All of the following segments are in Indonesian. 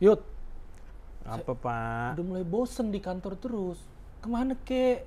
Yud, apa pak? Udah mulai bosen di kantor terus. Kemana kek?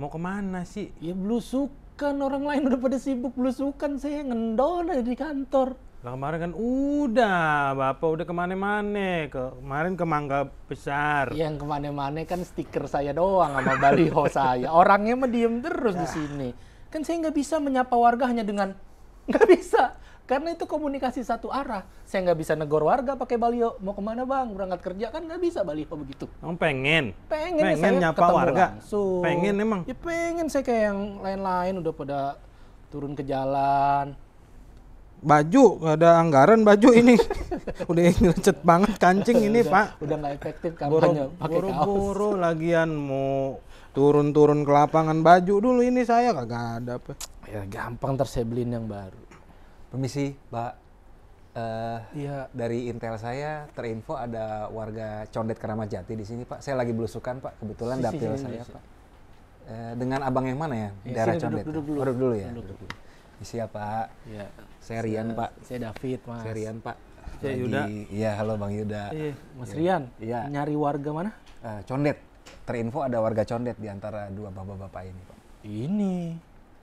Mau kemana sih? Ya belusukan, orang lain udah pada sibuk belusukan. Saya ngendol ada di kantor. Lah kemarin kan udah, Bapak udah kemana-mana. Ke, kemarin ke Mangga Besar. Ya, yang kemana-mana kan stiker saya doang sama baliho saya. Orangnya mah diem terus nah. di sini Kan saya nggak bisa menyapa warga hanya dengan nggak bisa. Karena itu komunikasi satu arah. Saya nggak bisa negor warga pakai baliho Mau kemana bang? Berangkat kerja kan nggak bisa baliho begitu. Kamu pengen? Pengen, pengen saya nyapa warga. Langsung. Pengen emang? Ya pengen saya kayak yang lain-lain udah pada turun ke jalan. Baju, nggak ada anggaran baju ini. udah ngecet banget kancing ini udah, pak. Udah nggak efektif kampanye pakai kaos. Buru-buru lagian mau turun-turun ke lapangan baju dulu ini saya kagak ada apa ya gampang ntar saya beliin yang baru permisi pak. uh, iya dari intel saya terinfo ada warga condet keramat jati di sini pak saya lagi belusukan pak kebetulan si, dapil si, saya si. pak uh, dengan abang yang mana ya, ya daerah condet duduk, duduk, dulu. dulu ya duduk, duduk. siapa ya. saya Rian pak saya David mas saya Rian pak saya Yuda iya halo bang Yuda eh, iya, mas ya. Rian iya. nyari warga mana uh, condet terinfo ada warga condet di antara dua bapak-bapak ini, Pak. Ini.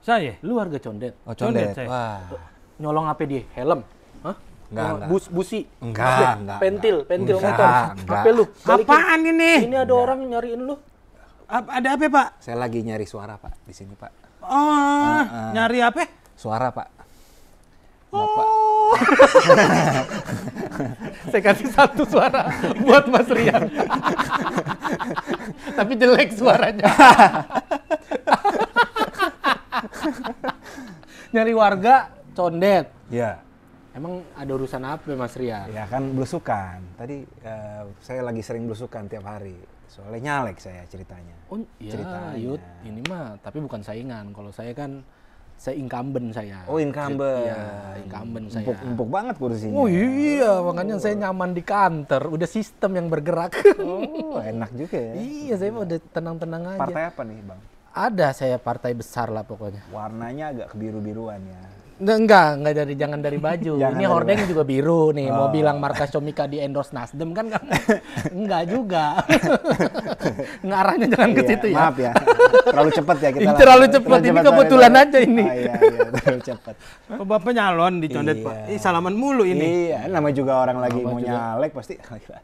Saya, lu warga condet. Oh, condet. condet saya. Wah. Nyolong apa dia? Helm. Hah? Enggak, enggak. Oh, bus, busi. Enggak, enggak. Pentil, pentil enggak, motor. Enggak. lu. Balikin. Apaan ini? Ini ada enggak. orang nyariin lu. Apa, ada apa, Pak? Saya lagi nyari suara, Pak, di sini, Pak. Oh, uh, uh. nyari apa? Suara, Pak. Bapak. Oh. Saya kasih satu suara buat Mas Rian. tapi jelek suaranya. Nyari warga condet. Ya. Emang ada urusan apa Mas Ria? Ya kan belusukan. Tadi uh, saya lagi sering belusukan tiap hari. Soalnya nyalek saya ceritanya. Oh iya, ceritanya. Yud, ini mah tapi bukan saingan. Kalau saya kan saya incumbent saya. Oh incumbent. Iya, incumbent saya. Empuk, empuk banget kursinya. Oh iya, oh. makanya saya nyaman di kantor. Udah sistem yang bergerak. Oh enak juga ya. Iya, saya udah tenang-tenang aja. Partai apa nih bang? Ada saya partai besar lah pokoknya. Warnanya agak kebiru-biruan ya. Enggak, enggak dari jangan dari baju. jangan ini hordeng juga biru nih. Oh. Mau bilang markas Comika di endorse Nasdem kan enggak juga. Ngarahnya jangan ke iya, situ ya. Maaf ya terlalu cepat ya kita. Ini terlalu cepat ini kebetulan aja ini. Ah, iya, iya, terlalu cepat. Oh, Bapak nyalon di iya. Pak. eh, salaman mulu ini. Iya, namanya juga orang Bapak lagi mau juga. nyalek pasti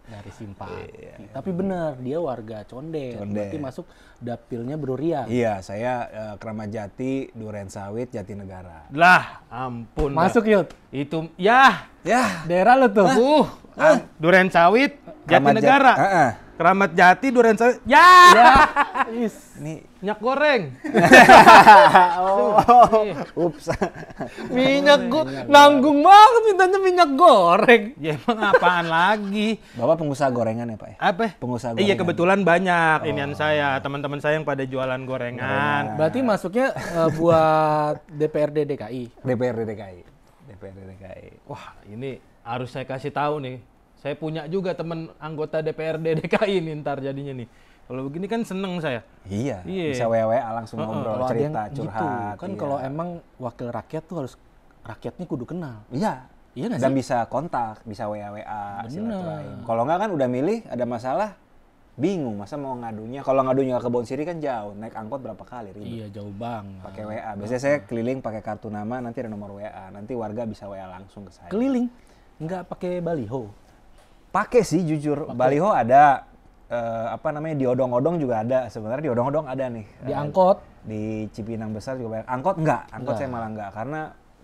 dari simpang. Iya. Tapi benar, dia warga Condet. Condet. Berarti masuk dapilnya Bro Iya, saya uh, eh, Keramat Jati, Duren Sawit, Jatinegara. Lah, ampun. Masuk, yuk. Itu ya Ya. Daerah lo tuh. Uh. Ah. Duren sawit, Jati Negara. uh -uh. Keramat Jati, Duren sawit. Ya. ya. Is. Ini minyak goreng. oh. Ups. Minyak go nanggung banget mintanya minyak goreng. Ya emang apaan lagi? Bapak pengusaha gorengan ya, Pak ya? Apa? Pengusaha iya, gorengan. Iya, kebetulan banyak oh. inian saya, teman-teman saya yang pada jualan gorengan. Berarti masuknya uh, buat DPRD DKI. DPRD DKI. DPRD DKI. Wah, ini harus saya kasih tahu nih. Saya punya juga teman anggota DPRD DKI nih ntar jadinya nih. Kalau begini kan seneng saya. Iya, yeah. bisa wewe langsung uh-uh. ngobrol, kalo cerita, gitu, curhat. Gitu. Kan iya. kalau emang wakil rakyat tuh harus rakyatnya kudu kenal. Iya. Iya Dan sih? bisa kontak, bisa WA-WA, Kalau nggak kan udah milih, ada masalah, bingung masa mau ngadunya kalau ngadunya ke Bon Siri kan jauh naik angkot berapa kali ribet iya jauh bang pakai WA biasanya saya keliling pakai kartu nama nanti ada nomor WA nanti warga bisa WA langsung ke saya keliling nggak pakai baliho pakai sih jujur pake. baliho ada uh, apa namanya di odong odong juga ada sebenarnya di odong odong ada nih di angkot di Cipinang besar juga banyak angkot nggak? angkot enggak. saya malah nggak karena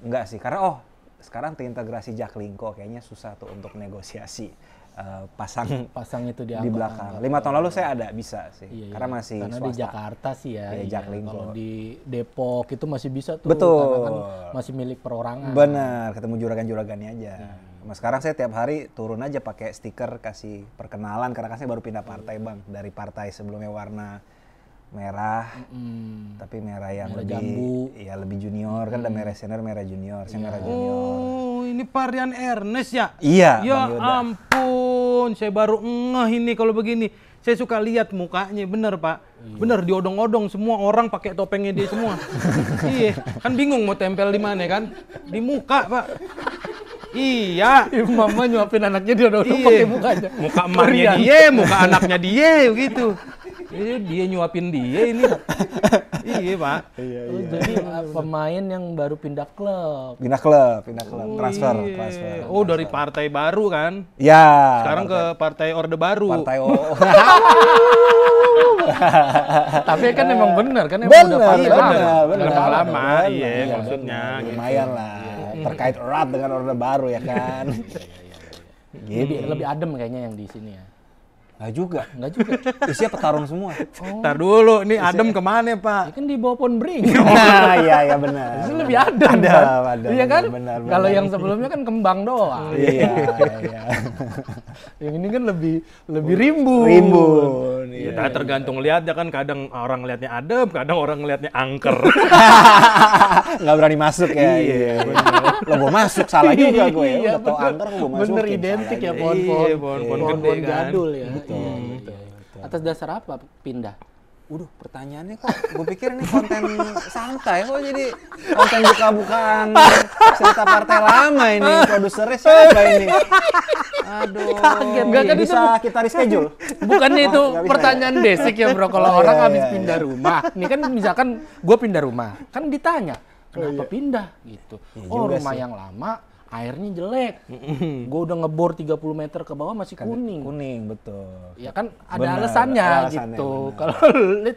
nggak sih karena oh sekarang terintegrasi Jaklingko kayaknya susah tuh untuk negosiasi Eh, pasang pasang itu di, di belakang. Lima tahun lalu saya ada bisa sih, iya, iya. karena masih karena di Jakarta sih ya. Iya, iya. Kalau di Depok itu masih bisa tuh, betul. Karena kan masih milik perorangan. Benar, ketemu juragan-juragannya aja. Iya. Mas nah, sekarang saya tiap hari turun aja pakai stiker kasih perkenalan karena kan saya baru pindah partai bang dari partai sebelumnya warna merah mm. tapi merah yang merah lebih jambu. ya lebih junior mm. kan ada merah senior merah junior saya yeah. merah junior oh ini varian Ernest ya iya ya ampun ampun, saya baru ngeh ini kalau begini. Saya suka lihat mukanya, bener pak. Iya. Bener, diodong-odong semua orang pakai topengnya dia semua. iya, kan bingung mau tempel di mana kan? Di muka pak. Iya. iya mama nyuapin anaknya dia udah iya. pakai mukanya. Muka emaknya dia, muka anaknya dia gitu. Iya, dia nyuapin dia ini. Iya, iya pak iya, oh, iya. jadi pemain yang baru pindah klub pindah klub pindah klub oh, transfer iya. transfer oh dari partai baru kan ya sekarang partai. ke partai orde baru partai o tapi kan emang benar kan emang bener, udah lama lama iya, maksudnya iya, gitu. lumayan lah terkait erat dengan orde baru ya kan gitu. lebih adem kayaknya yang di sini ya Nggak juga. Nggak juga. Isinya petarung semua. Oh. Ntar dulu, ini Isinya... adem kemana ya, Pak? Ya kan di bawah pohon bering. Oh, nah, iya, iya, iya benar. Itu lebih adem, adem kan? iya kan? Kalau yang sebelumnya kan kembang doang. iya, iya, iya. yang ini kan lebih lebih oh, rimbun. Rimbun. Iya. Ya, tergantung lihat ya kan kadang orang lihatnya adem, kadang orang lihatnya angker. Nggak berani masuk ya. Iya. iya, iya, iya. Lo mau masuk salah juga gue. Ya. Iya, Udah angker gue masuk. Bener identik ya pohon-pohon. pohon-pohon kan. gadul ya. Atas dasar apa pindah? Waduh, pertanyaannya kok gue pikir ini konten santai kok jadi konten buka-bukaan cerita partai lama ini produsernya siapa ini? Aduh, kaget gak kan bisa itu, kita reschedule? Bukannya oh, itu ya? pertanyaan ya. basic ya bro, kalau oh, orang iya, habis iya, pindah iya. rumah, ini kan misalkan gue pindah rumah, kan ditanya kenapa oh, iya. pindah gitu? Ya, oh rumah sih. yang lama airnya jelek. gue udah ngebor 30 meter ke bawah masih kan kuning. Kuning, betul. Ya kan ada bener, alasannya, alasannya gitu. Kalau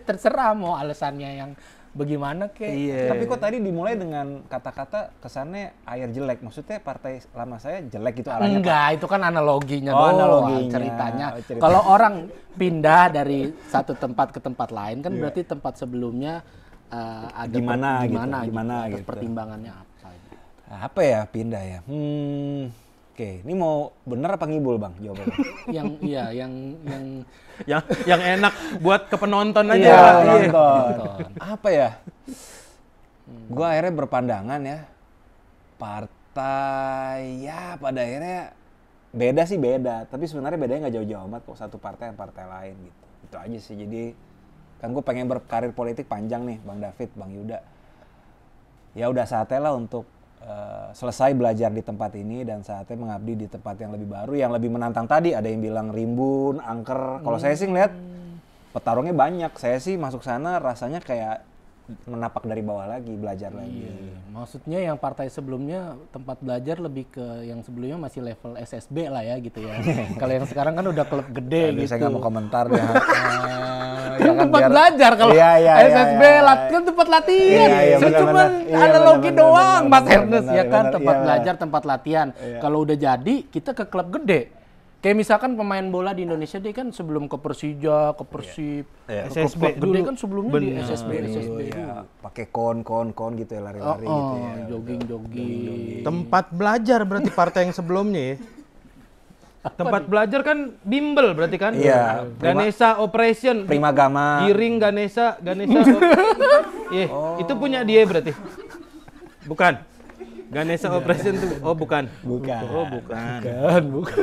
terserah mau alasannya yang bagaimana kek. Iya. Tapi kok tadi dimulai dengan kata-kata kesannya air jelek. Maksudnya partai lama saya jelek gitu arahnya. Enggak, Pak. itu kan analoginya oh, doang analoginya. ceritanya. Oh, ceritanya. Kalau orang pindah dari satu tempat ke tempat lain kan yeah. berarti tempat sebelumnya uh, ada gimana gitu, gimana gitu, gimana gitu. Pertimbangannya apa? apa ya pindah ya hmm oke ini mau bener apa ngibul bang jawabnya? yang iya yang yang yang yang enak buat ke penonton aja iya, iya. penonton. apa ya gue akhirnya berpandangan ya partai ya pada akhirnya beda sih beda tapi sebenarnya bedanya nggak jauh-jauh amat kok satu partai dan partai lain gitu itu aja sih jadi kan gue pengen berkarir politik panjang nih bang David bang Yuda ya udah saatnya lah untuk Eh, selesai belajar di tempat ini dan saatnya mengabdi di tempat yang lebih baru yang lebih menantang tadi ada yang bilang rimbun angker kalau hmm. saya sih ngeliat hmm. petarungnya banyak saya sih masuk sana rasanya kayak menapak dari bawah lagi, belajar iya. lagi. Maksudnya yang partai sebelumnya tempat belajar lebih ke yang sebelumnya masih level SSB lah ya gitu ya. kalau yang sekarang kan udah klub gede Aduh, gitu. Saya nggak gitu. mau komentar ah, ya. Kan, kan, tempat biar, belajar kalau iya, iya, SSB iya, iya, latihan tempat latihan. Iya, iya, cuma iya, analogi bener, doang Mas Ernest ya kan tempat iya. belajar, tempat latihan. Iya. Kalau udah jadi kita ke klub gede Kayak misalkan pemain bola di Indonesia dia kan sebelum ke Persija, ke iya. Persib, yeah. yeah. ke SSB klub gede kan sebelumnya Bener. di SSB, iya, dulu, SSB ya. Pakai kon kon kon gitu ya lari-lari oh, gitu oh, gitu ya. Jogging, jogging jogging. Tempat belajar berarti partai yang sebelumnya ya. Tempat nih? belajar kan bimbel berarti kan? Iya. Yeah. Ganesha Operation. Prima Gama. Giring Ganesha, Ganesha. Iya, yeah. oh. itu punya dia berarti. Bukan. Ganesha iya. Operation tuh oh bukan. Bukan. Oh bukan. Bukan, bukan.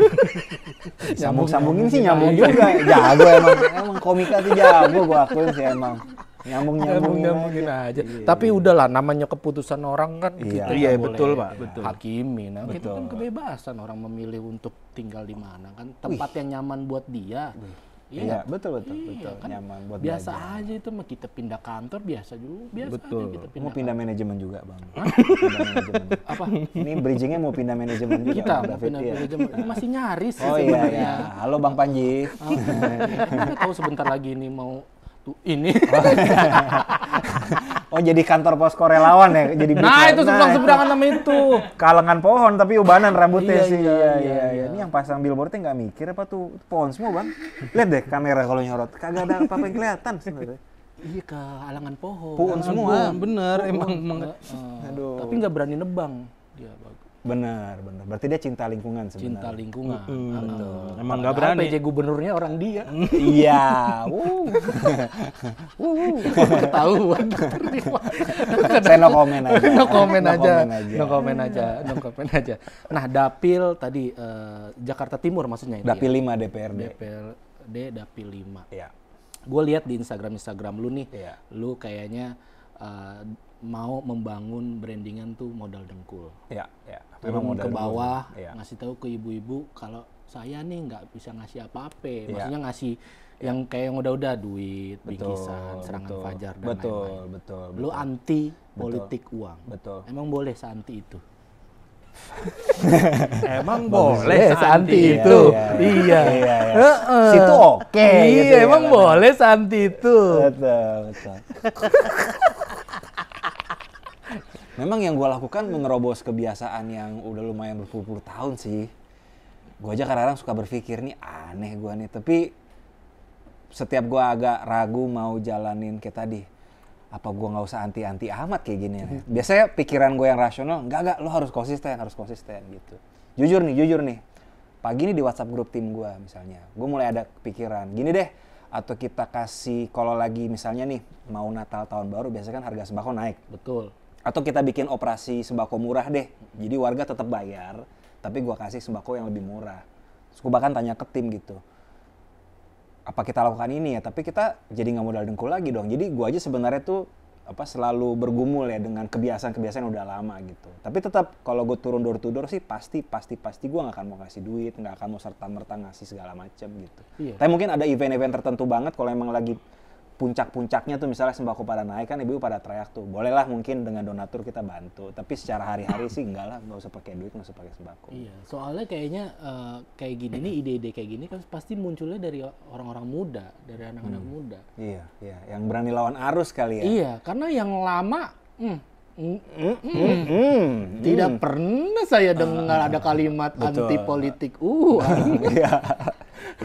sambung sambungin sih nyambung juga. Jago emang emang komika tuh jago gua akuin sih emang. Nyambung nyambungin, nyambung aja. aja. Iya. Tapi udahlah namanya keputusan orang kan iya, kita iya, iya betul, Pak. Betul. Hakimi nah betul. Kita kan kebebasan orang memilih untuk tinggal di mana kan tempat Wih. yang nyaman buat dia. Wih Iya, ya, betul betul iya, betul kan nyaman buat biasa belajar. aja itu mah kita pindah kantor biasa juga biasa betul. aja kita pindah. Mau pindah kantor. manajemen juga bang. pindah manajemen. Apa? Ini bridgingnya mau pindah manajemen juga. Kita mau pindah ya. manajemen. Ini masih nyaris. Oh sih, iya iya. Halo bang Panji. Oh, ah. okay. tahu sebentar lagi ini mau tuh ini. Oh jadi kantor posko relawan ya, jadi Nah itu nah, seberang-seberangan nama itu. Kalangan pohon tapi ubanan rambutnya iya, sih. Iya iya, iya iya, iya, iya. Ini yang pasang billboardnya nggak mikir apa tuh pohon semua bang. Lihat deh kamera kalau nyorot, kagak ada apa-apa yang kelihatan sebenarnya. Iya ke alangan pohon. Pohon semua. bener emang. emang. Oh. Aduh. Tapi nggak berani nebang Iya Bagus. Benar, benar. Berarti dia cinta lingkungan sebenarnya. Cinta lingkungan. Mm, betul. Emang nggak berani. PJ gubernurnya orang dia. Iya. Tahu. Ketahuan. Saya no komen aja. No komen aja. No komen aja. No komen aja. Nah, dapil tadi uh, Jakarta Timur maksudnya ini. Dapil ya? 5 DPRD. DPRD dapil 5. Iya. Gue lihat di Instagram Instagram lu nih, Iya. lu kayaknya uh, mau membangun brandingan tuh modal dengkul. Ya, ya. Memang ke bawah, ya. ngasih tahu ke ibu-ibu kalau saya nih nggak bisa ngasih apa-apa. Ya. Maksudnya ya. ngasih ya. yang kayak yang udah-udah duit, betul, bingkisan, serangan betul, fajar dan betul, lain-lain. Betul, betul. Lu anti betul, politik uang. Betul. Emang boleh seanti itu? emang boleh eh, Santi itu. Ya, ya, iya. iya, iya. Uh, uh. Situ oke. Okay, iya, gitu, ya emang ya, boleh Santi itu. Betul, betul. memang yang gue lakukan menerobos kebiasaan yang udah lumayan berpuluh-puluh tahun sih gue aja kadang-kadang suka berpikir nih aneh gue nih tapi setiap gue agak ragu mau jalanin kayak tadi apa gue gak usah anti-anti amat kayak gini ya. biasanya pikiran gue yang rasional gak gak lo harus konsisten harus konsisten gitu jujur nih jujur nih pagi ini di WhatsApp grup tim gue misalnya gue mulai ada pikiran gini deh atau kita kasih kalau lagi misalnya nih mau Natal tahun baru biasanya kan harga sembako naik betul atau kita bikin operasi sembako murah deh jadi warga tetap bayar tapi gue kasih sembako yang lebih murah aku bahkan tanya ke tim gitu apa kita lakukan ini ya tapi kita jadi nggak modal dengkul lagi dong jadi gue aja sebenarnya tuh apa selalu bergumul ya dengan kebiasaan-kebiasaan udah lama gitu tapi tetap kalau gue turun door to door sih pasti pasti pasti gue nggak akan mau kasih duit nggak akan mau serta merta ngasih segala macam gitu iya. tapi mungkin ada event-event tertentu banget kalau emang lagi puncak-puncaknya tuh misalnya sembako pada naik kan ibu pada teriak tuh bolehlah mungkin dengan donatur kita bantu tapi secara hari-hari sih enggak lah nggak usah pakai duit nggak usah pakai sembako iya soalnya kayaknya uh, kayak gini nih ide-ide kayak gini kan pasti munculnya dari orang-orang muda dari anak-anak hmm. muda iya iya yang berani lawan arus kali ya iya karena yang lama hmm, Mm, mm, mm, Tidak pernah saya dengar uh, ada kalimat betul. anti politik. Uh, iya,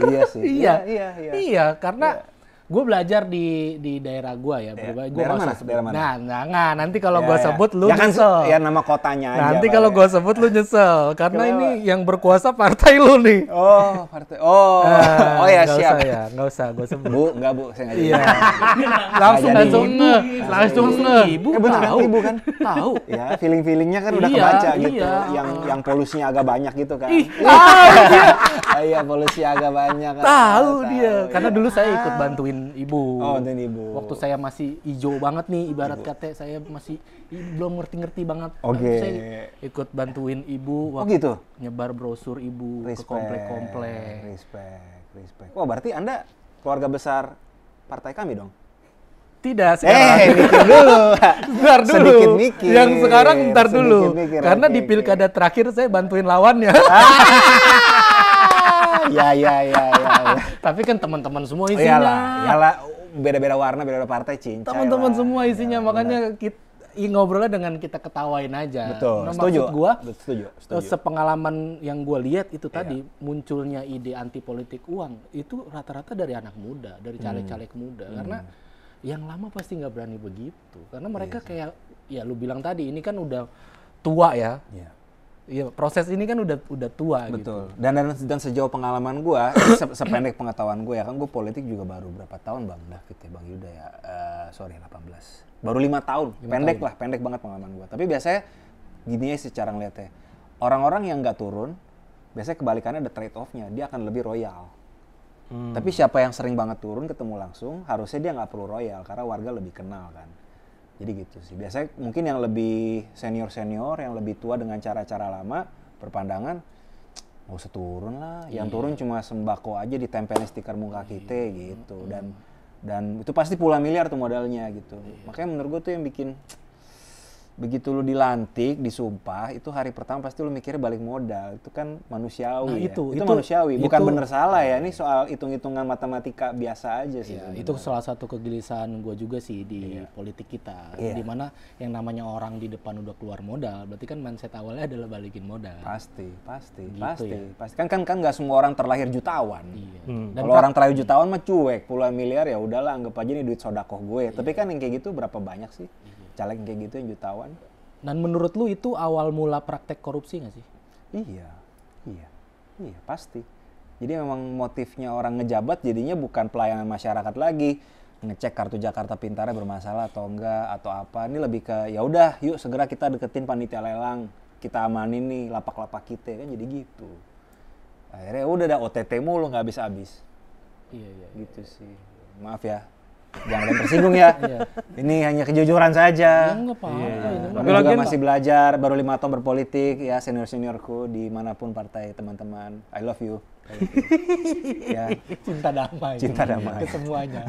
iya sih. Iya, iya, iya. Iya, iya karena iya gue belajar di di daerah gue ya, ya gue daerah mana daerah mana nah, nah, nah nanti kalau ya, gue iya. sebut lu Jangan ya nyesel se ya nama kotanya aja nanti kalau ya. gue sebut lu nyesel karena Kenapa? ini yang berkuasa partai lu nih oh partai oh nah, oh ya gak siap ya nggak usah gue sebut bu nggak bu saya nggak iya langsung langsung nge langsung nge ibu eh, tahu kan, ibu kan tahu ya feeling feelingnya kan udah iya, kebaca iya. gitu yang yang polusinya agak banyak gitu kan iya polusi agak banyak tahu dia karena dulu saya ikut ah. bantuin bantuin ibu. Oh, bantuin ibu. Waktu saya masih hijau banget nih, ibarat kata saya masih belum ngerti-ngerti banget. Oke. Okay. Saya ikut bantuin ibu. Oh, waktu oh gitu. Nyebar brosur ibu respect, ke komplek-komplek. Respect, respect. Wah berarti anda keluarga besar partai kami dong. Tidak eh, sekarang. Eh, mikir dulu. dulu. Sedikit mikir. Yang sekarang ntar Sedikit dulu. Mikir, Karena okay, di pilkada okay. terakhir saya bantuin lawannya. Ah. ya, ya, ya, ya. Tapi kan teman-teman semua oh, isinya. Oh, iyalah, beda-beda warna, beda-beda partai cincin. Teman-teman semua isinya, iyalah, makanya bener. kita ngobrolnya dengan kita ketawain aja. Betul. Nah, setuju. Maksud gua, setuju. setuju. Eh, sepengalaman yang gue lihat itu iya. tadi iya. munculnya ide anti politik uang itu rata-rata dari anak muda, dari hmm. caleg-caleg muda, hmm. karena yang lama pasti nggak berani begitu, karena mereka yes. Iya kayak ya lu bilang tadi ini kan udah tua ya. Yeah Iya proses ini kan udah udah tua gitu. betul gitu. dan dan, dan sejauh pengalaman gue se sependek pengetahuan gue ya kan gue politik juga baru berapa tahun bang David ya bang Yuda ya uh, sorry 18 baru lima tahun 5 pendek tahun. lah pendek banget pengalaman gue tapi biasanya gini ya secara ngeliatnya orang-orang yang nggak turun biasanya kebalikannya ada trade off-nya, dia akan lebih royal hmm. tapi siapa yang sering banget turun ketemu langsung harusnya dia nggak perlu royal karena warga lebih kenal kan jadi gitu sih. Biasanya mungkin yang lebih senior-senior, yang lebih tua dengan cara-cara lama, perpandangan mau usah turun lah. Yang iya. turun cuma sembako aja ditempelin stiker muka iya. kita iya. gitu. Dan dan itu pasti pula miliar tuh modalnya gitu. Iya. Makanya menurut gue tuh yang bikin begitu lu dilantik, disumpah, itu hari pertama pasti lu mikir balik modal. Itu kan manusiawi nah, ya. Itu, itu, itu manusiawi, bukan bener salah ya. Ini iya. soal hitung-hitungan matematika biasa aja sih. Iya, itu salah satu kegelisahan gue juga sih di iya. politik kita. Iya. mana yang namanya orang di depan udah keluar modal, berarti kan mindset awalnya adalah balikin modal. Pasti, pasti, gitu pasti. Ya. pasti. Kan kan kan nggak semua orang terlahir jutawan. Iya. Hmm. Kalau kan orang terlahir jutawan mah cuek, puluhan miliar ya udahlah anggap aja ini duit sodakoh gue. Iya. Tapi kan yang kayak gitu berapa banyak sih? Iya caleg kayak gitu yang jutawan. Dan menurut lu itu awal mula praktek korupsi nggak sih? Iya, iya, iya pasti. Jadi memang motifnya orang ngejabat jadinya bukan pelayanan masyarakat lagi, ngecek kartu Jakarta Pintarnya bermasalah atau enggak atau apa ini lebih ke ya udah yuk segera kita deketin panitia lelang kita amanin nih lapak-lapak kita kan jadi gitu akhirnya udah ada OTT mulu nggak habis-habis iya, iya, iya. gitu iya. sih maaf ya jangan tersinggung ya. Iya. ini hanya kejujuran saja. Ya, enggak apa-apa. Yeah. Iya, lagi masih belajar, baru lima tahun berpolitik ya senior seniorku dimanapun partai teman-teman. I love you. ya. Cinta damai. Cinta damai. semuanya.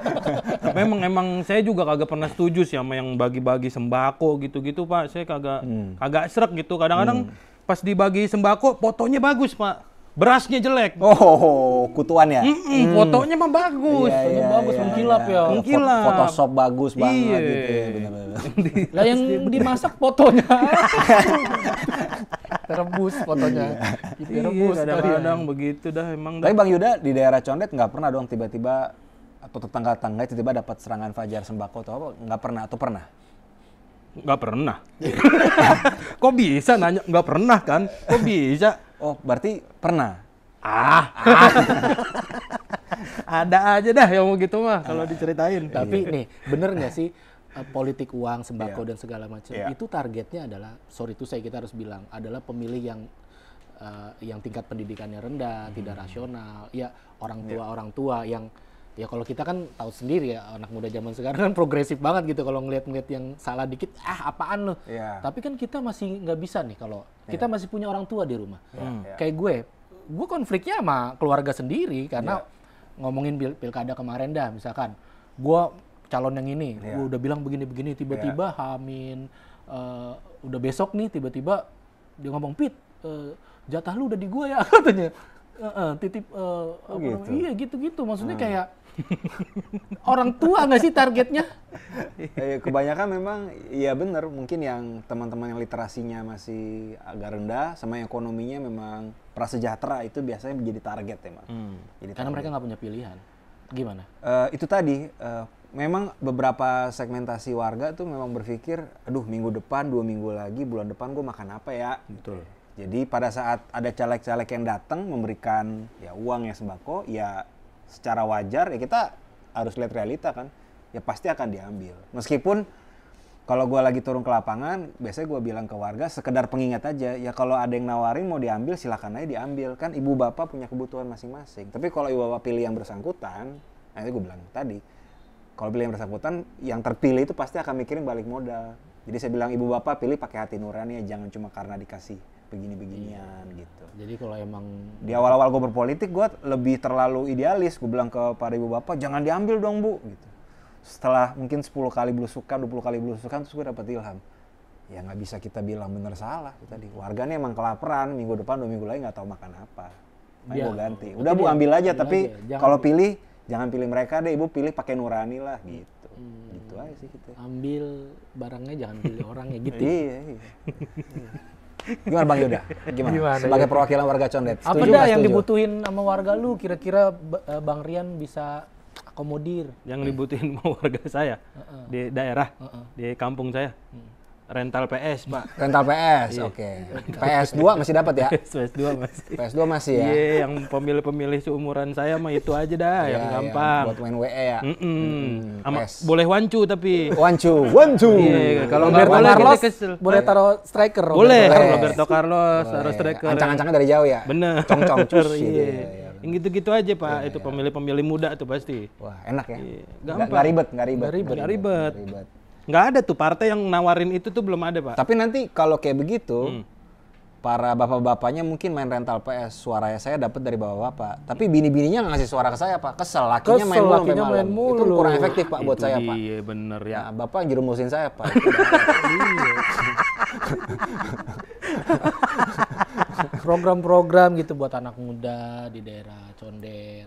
Tapi emang emang saya juga kagak pernah setuju sih sama yang bagi-bagi sembako gitu-gitu pak. Saya kagak hmm. kagak serak gitu. Kadang-kadang hmm. pas dibagi sembako fotonya bagus pak berasnya jelek. Oh, kutuan ya? Mm -mm, fotonya mah bagus, iya, iya, bagus iya, mengkilap iya. ya. Mengkilap. Foto Photoshop bagus banget iya. gitu ya, bener-bener. Nah, yang dimasak fotonya. Terebus fotonya. Iya. Gitu, iya terebus kadang-kadang iya. begitu dah emang. Tapi dah. Bang Yuda di daerah Condet nggak pernah dong tiba-tiba atau tetangga-tetangga tiba-tiba dapat serangan fajar sembako atau apa? Nggak pernah atau pernah? Nggak pernah. Kok bisa nanya? Nggak pernah kan? Kok bisa? Oh, berarti pernah? Ah. ah. Ada aja dah yang mau gitu mah kalau ah. diceritain. Iya. Tapi iya. nih, bener nggak sih eh, politik uang, sembako yeah. dan segala macam yeah. itu targetnya adalah sorry itu saya kita harus bilang adalah pemilih yang uh, yang tingkat pendidikannya rendah, hmm. tidak rasional, ya orang iya. tua yeah. orang tua yang ya kalau kita kan tahu sendiri ya anak muda zaman sekarang kan progresif banget gitu kalau ngeliat-ngeliat yang salah dikit ah apaan loh. Yeah. Tapi kan kita masih nggak bisa nih kalau kita ya. masih punya orang tua di rumah. Ya, hmm. ya. Kayak gue, gue konfliknya sama keluarga sendiri karena ngomongin pil pilkada kemarin dah misalkan. Gue calon yang ini, gue udah bilang begini-begini tiba-tiba Hamin uh, udah besok nih tiba-tiba dia ngomong Pit uh, jatah lu udah di gue ya katanya. Uh, uh, titip uh, oh, gitu. iya gitu-gitu maksudnya hmm. kayak orang tua nggak sih targetnya? Eh, kebanyakan memang ya benar mungkin yang teman-teman yang literasinya masih agak rendah sama yang ekonominya memang prasejahtera itu biasanya menjadi target ya Hmm. Jadi Karena target. mereka nggak punya pilihan. Gimana? Uh, itu tadi uh, memang beberapa segmentasi warga tuh memang berpikir, aduh minggu depan, dua minggu lagi, bulan depan gue makan apa ya? Betul. Jadi pada saat ada caleg-caleg yang datang memberikan ya uang ya sembako, ya secara wajar ya kita harus lihat realita kan ya pasti akan diambil meskipun kalau gue lagi turun ke lapangan biasanya gue bilang ke warga sekedar pengingat aja ya kalau ada yang nawarin mau diambil silakan aja diambil kan ibu bapak punya kebutuhan masing-masing tapi kalau ibu bapak pilih yang bersangkutan nanti gue bilang tadi kalau pilih yang bersangkutan yang terpilih itu pasti akan mikirin balik modal jadi saya bilang ibu bapak pilih pakai hati nurani ya jangan cuma karena dikasih begini-beginian iya. gitu. Jadi kalau emang di awal-awal gue berpolitik gue lebih terlalu idealis. Gue bilang ke para ibu bapak jangan diambil dong bu gitu. Setelah mungkin 10 kali belusukan, 20 kali belusukan terus gue dapet ilham. Ya nggak bisa kita bilang bener salah tadi. Warganya emang kelaparan minggu depan dua minggu lagi nggak tahu makan apa. Makanya iya. gue ganti. Udah bu ambil aja ambil tapi kalau pilih jangan pilih mereka deh ibu pilih pakai nurani lah gitu. Hmm, gitu aja sih kita. Ambil barangnya jangan pilih orangnya gitu. iya. iya. Gimana Bang Yuda? Gimana? Gimana Sebagai ya? perwakilan warga Condet. Apa dah yang dibutuhin sama warga lu? Kira-kira eh, Bang Rian bisa akomodir? Yang dibutuhin sama warga saya uh -uh. di daerah, uh -uh. di kampung saya. Uh -uh Rental PS, Pak. Rental PS, iya. oke. Okay. PS2 masih dapat ya? PS2 masih. PS2 masih ya? Iya, yeah, yang pemilih-pemilih seumuran saya mah itu aja dah, yeah, yang iya, gampang. Yeah, buat main WE ya? Mm -mm. Mm, Ama, boleh wancu tapi. Wancu, wancu. Yeah, iya, kalau Roberto Carlos, kesel. boleh taruh striker. Roberto boleh, Carlos. Roberto Carlos, taruh striker. Ancang-ancangnya dari jauh ya? Bener. Cong-cong cus gitu. Yang gitu-gitu aja pak, itu pemilih-pemilih muda tuh pasti. Wah enak ya. Gampang. Gak, ribet, gak ribet. Gak ribet. Gak ribet. Gak ribet. Nggak ada tuh partai yang nawarin itu tuh belum ada, Pak. Tapi nanti kalau kayak begitu, hmm. para bapak-bapaknya mungkin main rental PS, suaranya saya dapat dari bapak-bapak. Tapi bini-bininya ngasih suara ke saya, Pak. Kesel, lakinya Kesel, main mulu lakinya malam. main mulu. Itu kurang efektif, Pak, itu buat saya, Pak. Iya, bener ya. Nah, bapak jerumusin saya, Pak. Iya. Program-program gitu buat anak muda di daerah Condet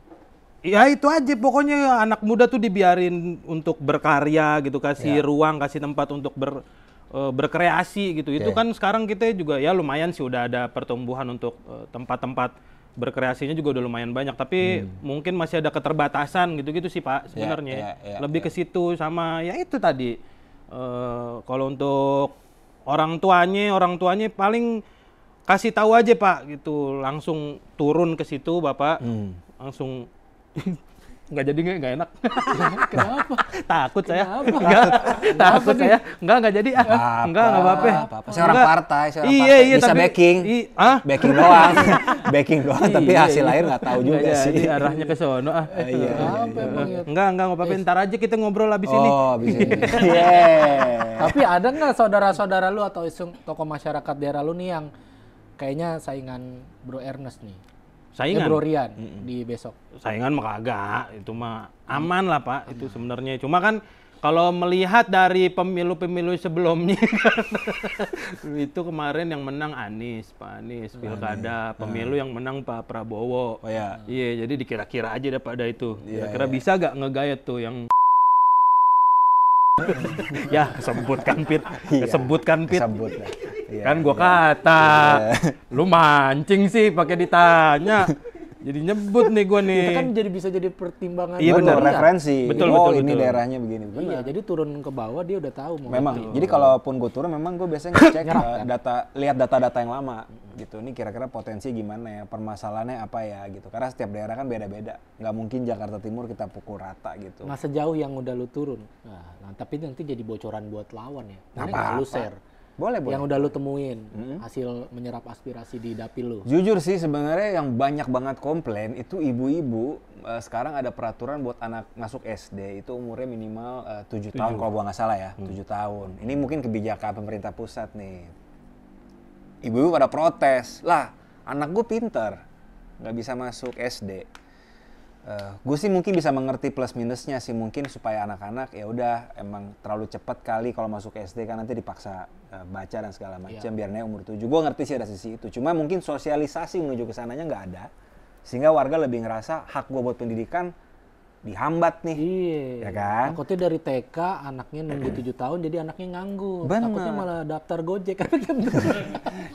Ya itu aja pokoknya anak muda tuh dibiarin untuk berkarya gitu kasih ya. ruang kasih tempat untuk ber uh, berkreasi gitu. Okay. Itu ya. kan sekarang kita juga ya lumayan sih udah ada pertumbuhan untuk eh, tempat-tempat uh, berkreasinya juga udah lumayan banyak tapi hmm. mungkin masih ada keterbatasan gitu-gitu sih Pak ya, sebenarnya. Ya, ya, ya, Lebih ya. ke situ sama ya itu tadi uh, kalau untuk orang tuanya orang tuanya paling kasih tahu aja Pak gitu langsung turun ke situ Bapak hmm. langsung nggak jadi nggak enak. Kenapa? Takut saya. Enggak. Takut saya. Enggak enggak jadi ah. Enggak enggak apa-apa. Saya orang partai, saya orang iya, partai. Iya, Bisa backing. ah? Backing doang. backing doang iya, tapi iya. hasil lahir nggak tahu juga sih. Jadi arahnya ke sono ah. Iya. Enggak ya? enggak apa-apa. Ntar aja kita ngobrol habis ini. Oh, habis ini. Tapi ada nggak saudara-saudara lu atau tokoh masyarakat daerah lu nih yang kayaknya saingan Bro Ernest nih? saingan Februarian mm -mm. di besok saingan mah kagak itu mah iya. aman lah pak itu sebenarnya cuma kan kalau melihat dari pemilu-pemilu sebelumnya itu kemarin yang menang Anies Pak Anies pilkada ah. pemilu yang menang Pak Prabowo oh, ya. iya jadi dikira-kira aja daripada itu iya, kira-kira ya, bisa gak ngegayet tuh yang ya sebutkan kan Pit iya, kesebut kan Pit iya, kan gua iya. kata lu mancing sih pakai ditanya Jadi nyebut nih gue nih. Itu kan jadi bisa jadi pertimbangan. Iya benar. Referensi. Betul, oh betul, ini betul. daerahnya begini. Bener. Iya jadi turun ke bawah dia udah tahu. Mau memang. Betul. Jadi kalaupun gue turun memang gue biasanya ngecek uh, data, lihat data-data yang lama gitu. Ini kira-kira potensi gimana ya, permasalahannya apa ya gitu. Karena setiap daerah kan beda-beda. Gak mungkin Jakarta Timur kita pukul rata gitu. Nah sejauh yang udah lu turun. Nah, nah tapi nanti jadi bocoran buat lawan ya. Karena -apa. lu share boleh, boleh. Yang udah lu temuin hmm. hasil menyerap aspirasi di dapil lu. Jujur sih sebenarnya yang banyak banget komplain itu ibu-ibu uh, sekarang ada peraturan buat anak masuk SD itu umurnya minimal eh, tujuh tahun kalau gua nggak salah ya, hmm. tujuh 7 tahun. Ini mungkin kebijakan pemerintah pusat nih. Ibu-ibu pada protes. Lah, anak gua pinter nggak bisa masuk SD. Uh, eh, gue sih mungkin bisa mengerti plus minusnya sih mungkin supaya anak-anak ya udah emang terlalu cepat kali kalau masuk SD kan nanti dipaksa Eh, baca dan segala iya. macam yeah. biar naik umur 7. Gue ngerti sih ada sisi itu. Cuma mungkin sosialisasi menuju ke sananya nggak ada. Sehingga warga lebih ngerasa hak gue buat pendidikan dihambat nih. Iya. Ya kan? Takutnya dari TK anaknya nunggu tujuh tahun jadi anaknya nganggur. Bener. Takutnya malah daftar Gojek. Kan gitu.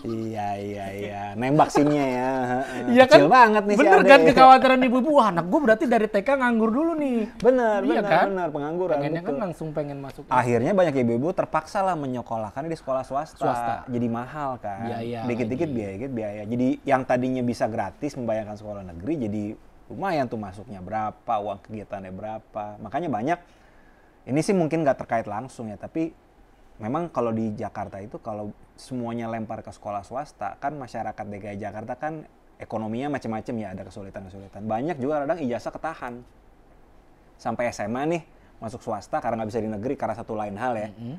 iya iya iya. Nembak sinnya ya. Iya, iya kan? Kecil banget nih bener si Bener kan kekhawatiran ibu-ibu. Wah anak gue berarti dari TK nganggur dulu nih. Bener iya bener kan? bener pengangguran. Pengennya kan betul. kan langsung pengen masuk. Akhirnya banyak ibu-ibu terpaksa lah menyekolahkan di sekolah swasta. Swasta. Jadi mahal kan. Biaya. Dikit-dikit iya. biaya, dikit biaya. Jadi yang tadinya bisa gratis membayarkan sekolah negeri jadi lumayan tuh masuknya berapa uang kegiatannya berapa makanya banyak ini sih mungkin nggak terkait langsung ya tapi memang kalau di Jakarta itu kalau semuanya lempar ke sekolah swasta kan masyarakat DKI Jakarta kan ekonominya macam-macam ya ada kesulitan-kesulitan banyak juga kadang ijazah ketahan sampai SMA nih masuk swasta karena nggak bisa di negeri karena satu lain hal ya mm -hmm.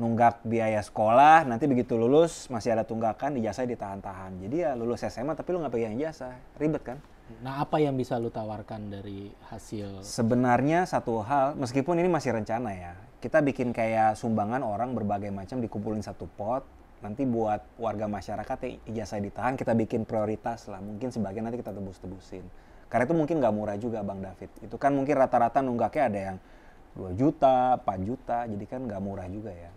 nunggak biaya sekolah nanti begitu lulus masih ada tunggakan ijazah ditahan-tahan jadi ya lulus SMA tapi lu nggak pegang ijazah ribet kan Nah, apa yang bisa lu tawarkan dari hasil? Sebenarnya satu hal, meskipun ini masih rencana ya, kita bikin kayak sumbangan orang berbagai macam dikumpulin satu pot, nanti buat warga masyarakat yang ijazah ditahan kita bikin prioritas lah, mungkin sebagian nanti kita tebus-tebusin. Karena itu mungkin nggak murah juga Bang David. Itu kan mungkin rata-rata nunggaknya ada yang 2 juta, 4 juta, jadi kan nggak murah juga ya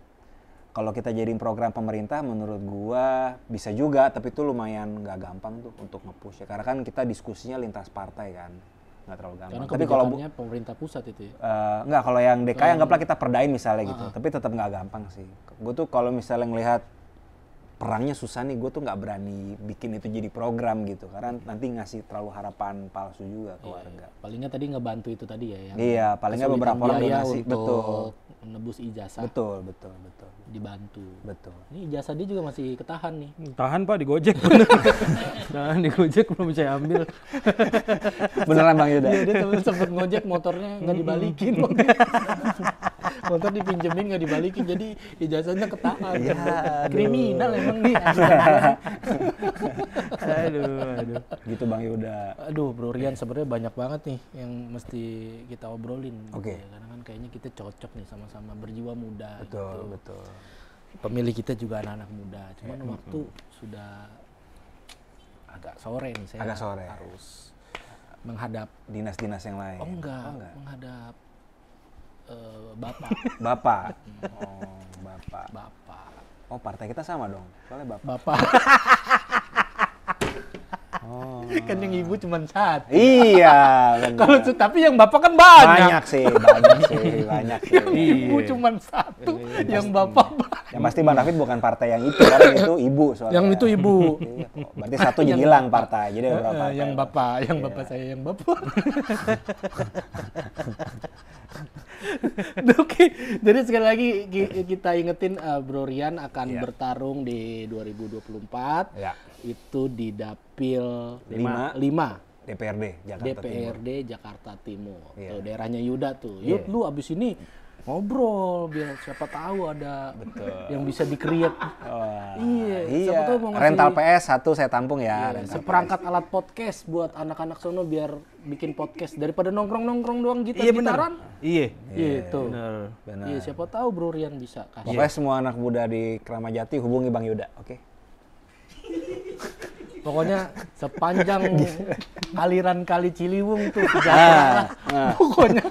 kalau kita jadiin program pemerintah menurut gua bisa juga tapi itu lumayan nggak gampang tuh untuk ngepush ya karena kan kita diskusinya lintas partai kan nggak terlalu gampang. Karena tapi kalau pemerintah pusat itu ya? Uh, nggak, kalau yang DKI yang anggaplah kita perdain misalnya uh, gitu. Ah. Tapi tetap nggak gampang sih. Gue tuh kalau misalnya ngelihat perangnya susah nih gue tuh nggak berani bikin itu jadi program gitu karena iya. nanti ngasih terlalu harapan palsu juga ke iya, palingnya tadi ngebantu itu tadi ya yang iya palingnya beberapa orang ngasih betul menebus ijazah betul betul betul dibantu betul ini ijazah dia juga masih ketahan nih tahan pak di gojek tahan di gojek belum saya ambil beneran bang Yuda dia, dia sempet ngojek motornya nggak dibalikin motor dipinjemin nggak dibalikin jadi ijazahnya ketahan ya, kriminal emang nih aduh aduh gitu bang Yuda aduh Bro Rian iya. sebenarnya banyak banget nih yang mesti kita obrolin gitu oke okay. Ya, gitu. karena kan kayaknya kita cocok nih sama-sama berjiwa muda betul gitu. betul pemilih kita juga anak-anak muda Cuma ya, waktu mm -hmm. sudah agak sore nih saya agak sore harus menghadap dinas-dinas yang lain. Oh enggak, oh, enggak. menghadap Eh, bapak. Bapak. Oh, bapak. Bapak. Oh, partai kita sama dong. Soalnya bapak. Bapak. Oh. Kan yang ibu cuma satu. Iya. Kalau tapi yang bapak kan banyak. Banyak sih, banyak sih, banyak sih. Yang iya. ibu cuma satu, iya, yang pasti, bapak ya, banyak. Yang pasti Bang david bukan partai yang itu, karena itu ibu soalnya. Yang itu ibu. Iya, Berarti satu jadi hilang partai, jadi eh, berapa eh, Yang bapak, yang iya. bapak saya, yang bapak. Oke, jadi sekali lagi kita ingetin uh, Bro Rian akan yeah. bertarung di 2024. Yeah. Iya. Itu di dapil 5 DPRD Jakarta DPRD Timur. DPRD Jakarta Timur. Yeah. Tuh, daerahnya Yuda tuh. Yud yeah. lu abis ini ngobrol biar siapa tahu ada Betul. yang bisa dikreat. Oh, iya. iya. Siapa iya. tahu mau ngasih rental PS satu saya tampung ya. Iya, seperangkat PS. alat podcast buat anak-anak sono biar bikin podcast daripada nongkrong-nongkrong doang gitar iya, gitaran. Iya. Iya itu. Iya, siapa tahu Bro Rian bisa kasih. Pokoknya iya. semua anak muda di Kramajati hubungi Bang Yuda, oke? Okay? Pokoknya sepanjang gitu. aliran Kali Ciliwung tuh Nah, nah. Pokoknya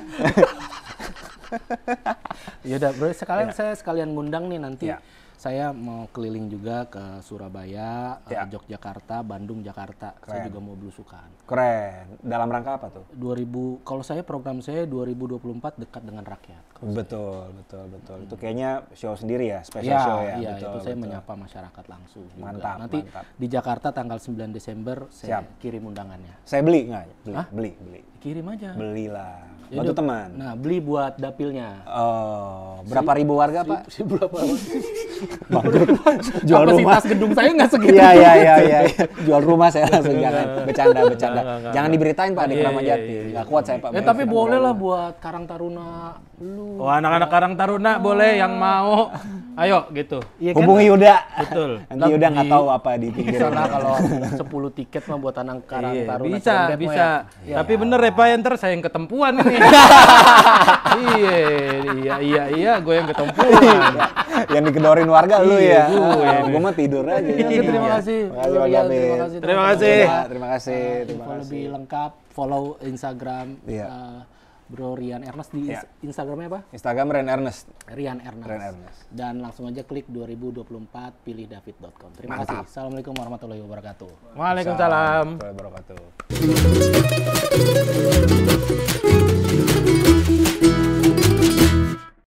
Yaudah, bro, sekalian ya. saya sekalian ngundang nih nanti. Ya. Saya mau keliling juga ke Surabaya, eh, ya. Yogyakarta, Bandung, Jakarta. Keren. Saya juga mau belusukan. Keren. Dalam rangka apa tuh? 2000 kalau saya program saya 2024 dekat dengan rakyat. Betul, saya. betul, betul. Hmm. Itu kayaknya show sendiri ya, special ya, show ya. Iya, betul, itu saya menyapa masyarakat langsung. Mantap, Nanti mantap. di Jakarta tanggal 9 Desember saya Siap. kirim undangannya. Saya beli nggak? Beli, Hah? beli, beli. Kirim aja. Belilah. Jadi, teman. Nah, beli buat dapilnya. Oh, berapa si, ribu warga, si, Pak? Si berapa? Bangkrut. Jual Kapasitas rumah. gedung saya nggak segitu. Iya, iya, iya, iya. iya. Jual rumah saya langsung jangan bercanda, bercanda. Nah, jangan diberitain, Pak, di iya, Jati, Enggak iya, kuat saya, Pak. Ya, tapi boleh lah buat Karang Taruna lu. Oh, anak-anak Karang Taruna ah. boleh yang mau. Ayo gitu. Ya, kan? Hubungi Yuda. Betul. Nanti Yuda nggak tahu apa di pinggir. Sana kalau 10 tiket mah buat anak Karang Taruna. Bisa, bisa. Ya. Tapi bener ya, Pak, yang saya yang ketempuan ini iya, iya, iya, iya, gue yang ketempuran. yang dikedorin warga lu iya, ya. Gue ah, mah tidur aja. Iya, iya. terima kasih. Terima kasih, Terima kasih. Ah, terima kasih. Terima kasih. Lebih lengkap, follow Instagram. Eh, bro Rian Ernest di yeah. Instagramnya apa? Instagram Rian Ernest. Rian Ernest. Rian Ernest. Dan langsung aja klik 2024 pilih david.com. Terima Mantap. kasih. Assalamualaikum warahmatullahi wabarakatuh. Waalaikumsalam. Waalaikumsalam. Warahmatullahi wabarakatuh.